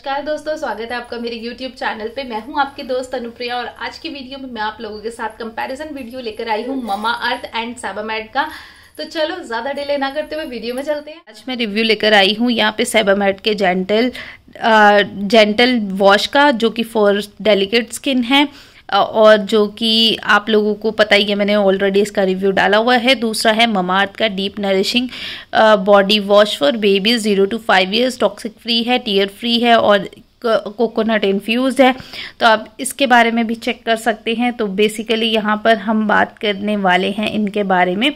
नमस्कार दोस्तों स्वागत है आपका मेरे YouTube चैनल पे मैं हूँ आपके दोस्त अनुप्रिया और आज की वीडियो में मैं आप लोगों के साथ कंपैरिजन वीडियो लेकर आई हूँ ममा अर्थ एंड सेबामेट का तो चलो ज़्यादा डिले ना करते हुए वीडियो में चलते हैं आज मैं रिव्यू लेकर आई हूँ यहाँ पे सेबामेट के जेंटल जेंटल वॉश का जो कि फॉर डेलीकेट स्किन है और जो कि आप लोगों को पता ही है मैंने ऑलरेडी इसका रिव्यू डाला हुआ है दूसरा है ममार्थ का deep nourishing body wash for babies zero to five years toxic free है टीयर फ्री है और कोकोनट इन्फ्यूज़ है तो आप इसके बारे में भी चेक कर सकते हैं तो बेसिकली यहाँ पर हम बात करने वाले हैं इनके बारे में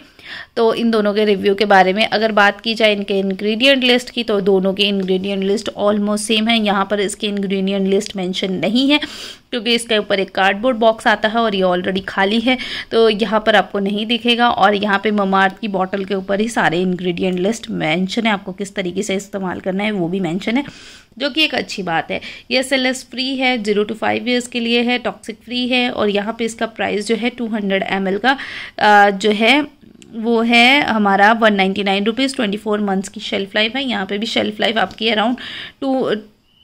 तो इन दोनों के रिव्यू के बारे में अगर बात की जाए इनके इंग्रेडिएंट लिस्ट की तो दोनों के इंग्रेडिएंट लिस्ट ऑलमोस्ट सेम है यहाँ पर इसके इंग्रेडिएंट लिस्ट मेंशन नहीं है क्योंकि इसके ऊपर एक कार्डबोर्ड बॉक्स आता है और ये ऑलरेडी खाली है तो यहाँ पर आपको नहीं दिखेगा और यहाँ पर ममार्थ की बॉटल के ऊपर ही सारे इन्ग्रीडियंट लिस्ट मैंशन है आपको किस तरीके से इस्तेमाल करना है वो भी मैंशन है जो कि एक अच्छी बात है है ये एस एल एस फ्री है जीरो टू फाइव ईयर्स के लिए है टॉक्सिक फ्री है और यहाँ पे इसका प्राइस जो है टू हंड्रेड एम एल का आ, जो है वो है हमारा one ninety nine rupees twenty four months की शेल्फ लाइफ है यहाँ पे भी शेल्फ लाइफ आपकी around two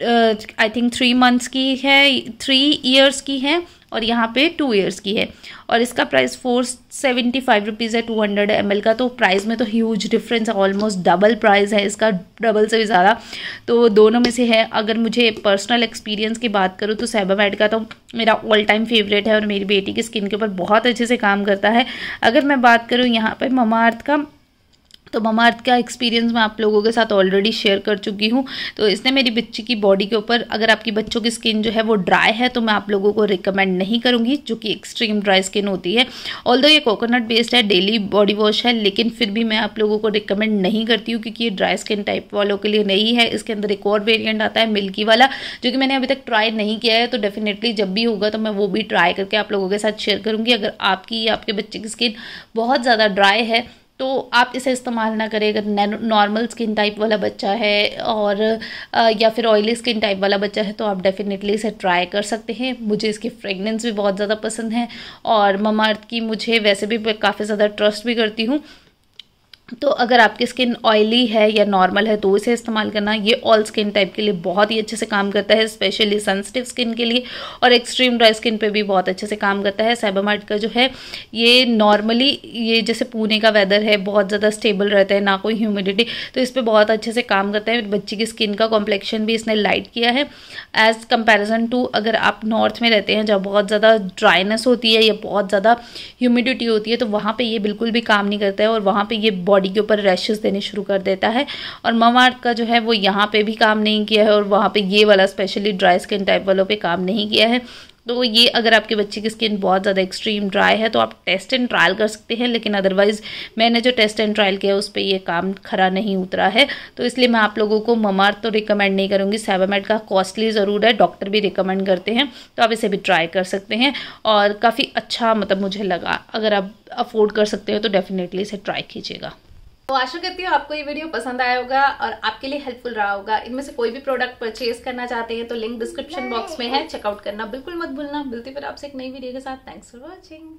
I think three months की है थ्री ईयर्स की है और यहाँ पे टू ईयर्स की है और इसका price four seventy five rupees है टू हंड्रेड एम एल का तो प्राइस में तो ह्यूज डिफरेंस है ऑलमोस्ट डबल प्राइस है इसका डबल से भी ज़्यादा तो दोनों में से है अगर मुझे पर्सनल एक्सपीरियंस की बात करूँ तो सैबामेड का तो मेरा ऑल टाइम फेवरेट है और मेरी बेटी की स्किन के ऊपर बहुत अच्छे से काम करता है अगर मैं बात करूँ यहाँ पर ममा अर्थ का तो ममा अर्थ का एक्सपीरियंस मैं आप लोगों के साथ ऑलरेडी शेयर कर चुकी हूँ तो इसने मेरी बच्ची की बॉडी के ऊपर अगर आपकी बच्चों की स्किन जो है वो ड्राई है तो मैं आप लोगों को रिकमेंड नहीं करूँगी जो कि एक्सट्रीम ड्राई स्किन होती है ऑल ये कोकोनट बेस्ड है डेली बॉडी वॉश है लेकिन फिर भी मैं आप लोगों को रिकमेंड नहीं करती हूँ क्योंकि ये ड्राई स्किन टाइप वालों के लिए नहीं है इसके अंदर एक और वेरियंट आता है मिल्की वाला जो कि मैंने अभी तक ट्राई नहीं किया है तो डेफिनेटली जब भी होगा तो मैं वो भी ट्राई करके आप लोगों के साथ शेयर करूँगी अगर आपकी आपके बच्चे की स्किन बहुत ज़्यादा ड्राई है तो आप इसे इस्तेमाल ना करें अगर नॉर्मल स्किन टाइप वाला बच्चा है और या फिर ऑयली स्किन टाइप वाला बच्चा है तो आप डेफिनेटली इसे ट्राई कर सकते हैं मुझे इसकी फ्रेगनेंस भी बहुत ज़्यादा पसंद है और ममा अर्थ की मुझे वैसे भी काफ़ी ज़्यादा ट्रस्ट भी करती हूँ तो अगर आपकी स्किन ऑयली है या नॉर्मल है तो इसे इस्तेमाल करना ये ऑल स्किन टाइप के लिए बहुत ही अच्छे से काम करता है स्पेशली सेंसिटिव स्किन के लिए और एक्सट्रीम ड्राई स्किन पे भी बहुत अच्छे से काम करता है सैबामार्ट का जो है ये नॉर्मली ये जैसे पुणे का वेदर है बहुत ज़्यादा स्टेबल रहता है ना कोई ह्यूमिडिटी तो इस पर बहुत अच्छे से काम करता है बच्ची की स्किन का कॉम्प्लेक्शन भी इसने लाइट किया है एज़ कंपेरिजन टू अगर आप नॉर्थ में रहते हैं जहाँ बहुत ज़्यादा ड्राइनेस होती है या बहुत ज़्यादा ह्यूमिडिटी होती है तो वहाँ पर ये बिल्कुल भी काम नहीं करता है और वहाँ पर ये बॉडी बॉडी के ऊपर रैशेस देने शुरू कर देता है और ममार्ट का जो है वो यहाँ पे भी काम नहीं किया है और वहाँ पे ये वाला स्पेशली ड्राई स्किन टाइप वालों पे काम नहीं किया है तो ये अगर आपके बच्चे की स्किन बहुत ज़्यादा एक्सट्रीम ड्राई है तो आप टेस्ट एंड ट्रायल कर सकते हैं लेकिन अदरवाइज़ मैंने जो टेस्ट एंड ट्रायल किया उस पर ये काम खरा नहीं उतरा है तो इसलिए मैं आप लोगों को ममार तो रिकमेंड नहीं करूँगी सेवामेट का कॉस्टली ज़रूर है डॉक्टर भी रिकमेंड करते हैं तो आप इसे भी ट्राई कर सकते हैं और काफ़ी अच्छा मतलब मुझे लगा अगर आप अफोर्ड कर सकते हो तो डेफिनेटली इसे ट्राई कीजिएगा तो आशा करती हूँ आपको ये वीडियो पसंद आया होगा और आपके लिए हेल्पफुल रहा होगा इनमें से कोई भी प्रोडक्ट परचेज करना चाहते हैं तो लिंक डिस्क्रिप्शन बॉक्स में है चेकआउट करना बिल्कुल मत भूलना मिलती फिर आपसे एक नई वीडियो के साथ थैंक्स फॉर वॉचिंग